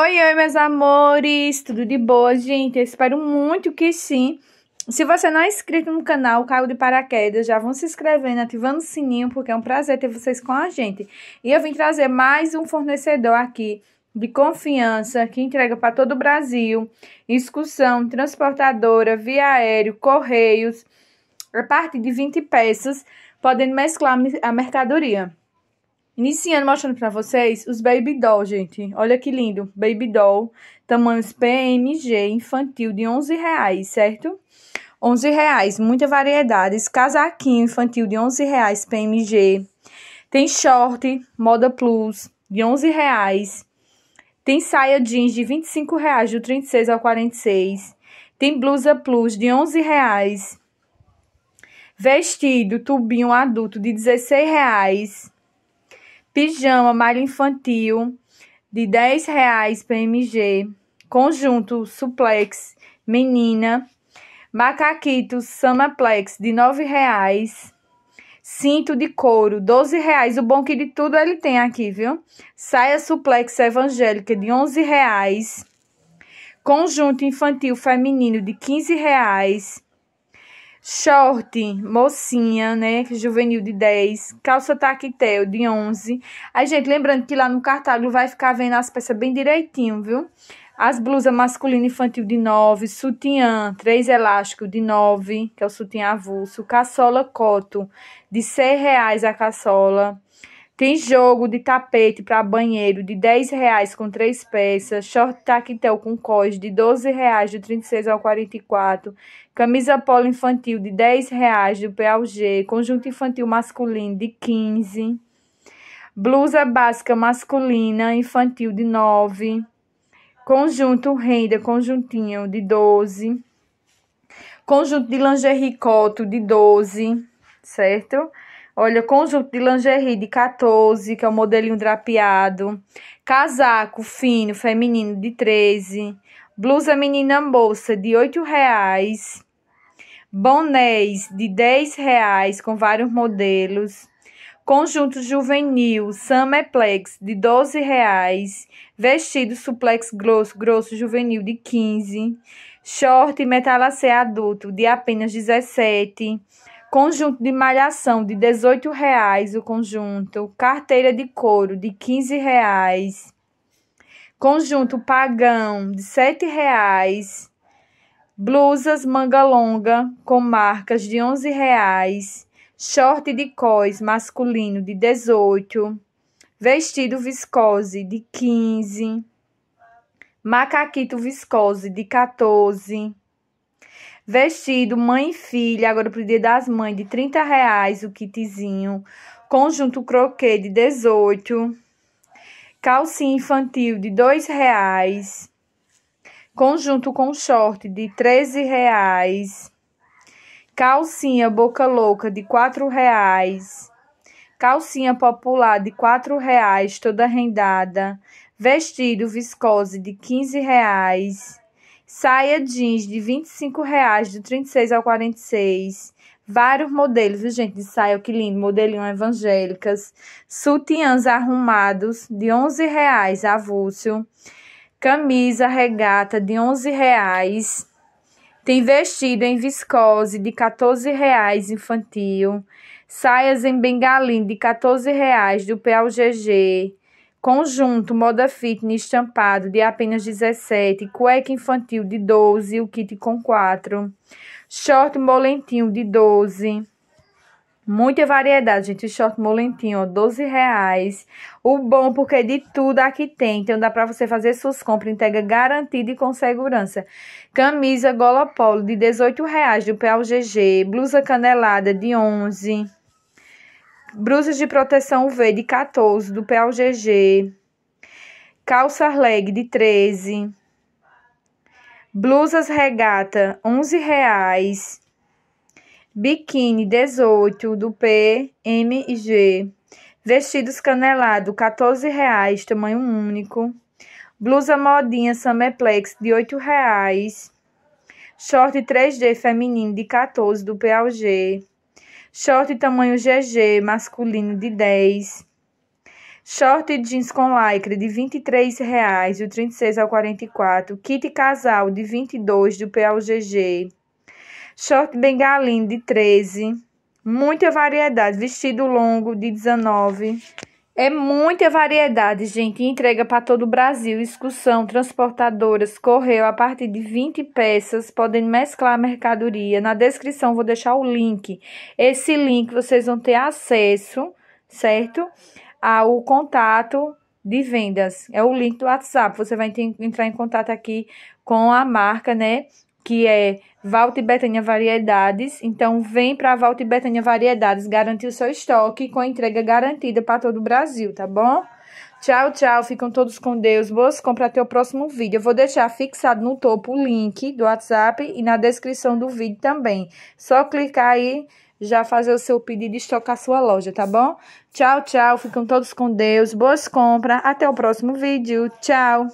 Oi, oi, meus amores, tudo de boa, gente? Eu espero muito que sim. Se você não é inscrito no canal Caio de Paraquedas, já vão se inscrevendo, ativando o sininho, porque é um prazer ter vocês com a gente. E eu vim trazer mais um fornecedor aqui de confiança que entrega para todo o Brasil, excursão, transportadora, via aéreo, correios, a partir de 20 peças, podendo mesclar a mercadoria. Iniciando mostrando pra vocês os Baby Doll, gente. Olha que lindo. Baby Doll, tamanhos PMG, infantil, de 11 reais, certo? 11 reais, muita variedade. casaquinho infantil de 11 reais, PMG. Tem short, moda plus, de 11 reais. Tem saia jeans de 25 reais, do 36 ao 46. Tem blusa plus, de 11 reais. Vestido, tubinho adulto, de 16 reais. Pijama, malha infantil de 10 reais PMG. Conjunto Suplex Menina. Macaquito Samaplex de 9 reais. Cinto de couro, 12 reais. O bom que de tudo ele tem aqui, viu? Saia suplex evangélica de 11 reais. Conjunto infantil feminino de 15 reais short, mocinha, né, juvenil de 10, calça taquetel de 11. Aí, gente, lembrando que lá no cartágio vai ficar vendo as peças bem direitinho, viu? As blusas masculino e infantil de 9, sutiã, 3 elástico de 9, que é o sutiã avulso, caçola coto de 100 reais a caçola. Tem jogo de tapete para banheiro de 10 reais com três peças, short tactel com cos de 12 reais do 36 ao 44, camisa polo infantil de 10 reais do PLG, conjunto infantil masculino de 15, blusa básica masculina infantil de 9, conjunto renda conjuntinho de 12, conjunto de lingerie coto de 12, certo? Olha, conjunto de lingerie de 14, que é o modelinho drapeado. Casaco fino, feminino, de 13. Blusa menina bolsa, de 8 reais. Bonés, de 10 reais, com vários modelos. Conjunto juvenil, Sameplex, de 12 reais. Vestido suplex grosso, grosso juvenil, de 15. Short metalacê adulto, de apenas 17 Conjunto de malhação de dezoito reais o conjunto. Carteira de couro de quinze reais. Conjunto pagão de sete reais. Blusas manga longa com marcas de onze reais. Short de cós masculino de dezoito. Vestido viscose de quinze. Macaquito viscose de 14. Vestido, mãe e filha, agora pro dia das mães, de 30 reais o kitzinho. Conjunto croquet de 18. Calcinha infantil de 2 reais. Conjunto com short de 13 reais. Calcinha boca louca de 4 reais. Calcinha popular de 4 reais, toda rendada. Vestido viscose de 15 reais Saia jeans de 25 reais, de 36 ao 46. Vários modelos, viu, gente? De saia, que lindo. Modelinho evangélicas. Sutiãs arrumados de 11 reais, avulso. Camisa regata de 11 reais. Tem vestido em viscose de 14 reais infantil. Saias em bengalim de 14 reais do PLGG conjunto moda fitness estampado de apenas 17, cueca infantil de 12, o kit com 4, short molentinho de 12. Muita variedade, gente. short molentinho, ó, 12 reais. O bom, porque é de tudo aqui tem. Então, dá pra você fazer suas compras. Entrega garantida e com segurança. Camisa gola polo de 18 reais do PLGG. Blusa canelada de 11 Blusas de proteção V de 14 do PLGG. Calça leg de 13. Blusas regata 11 reais. Biquíni 18 do PMG. Vestidos canelado 14 reais, tamanho único. Blusa modinha Sameplex de 8 reais. Short 3D feminino de 14 do PLGG short tamanho GG masculino de 10, short jeans com lycra de R$ 23,00, do 36 ao 44, kit casal de 22 do PLGG, short bengalinho de 13, muita variedade, vestido longo de 19 é muita variedade, gente. Entrega para todo o Brasil. Excursão, transportadoras, correio a partir de 20 peças, podem mesclar a mercadoria. Na descrição vou deixar o link. Esse link vocês vão ter acesso, certo? Ao contato de vendas. É o link do WhatsApp. Você vai entrar em contato aqui com a marca, né? Que é Valte Betania Variedades. Então, vem para Valte Betania Variedades garantir o seu estoque com entrega garantida para todo o Brasil, tá bom? Tchau, tchau. Ficam todos com Deus. Boas compras até o próximo vídeo. Eu vou deixar fixado no topo o link do WhatsApp e na descrição do vídeo também. Só clicar aí já fazer o seu pedido e estocar sua loja, tá bom? Tchau, tchau. Ficam todos com Deus. Boas compras. Até o próximo vídeo. Tchau.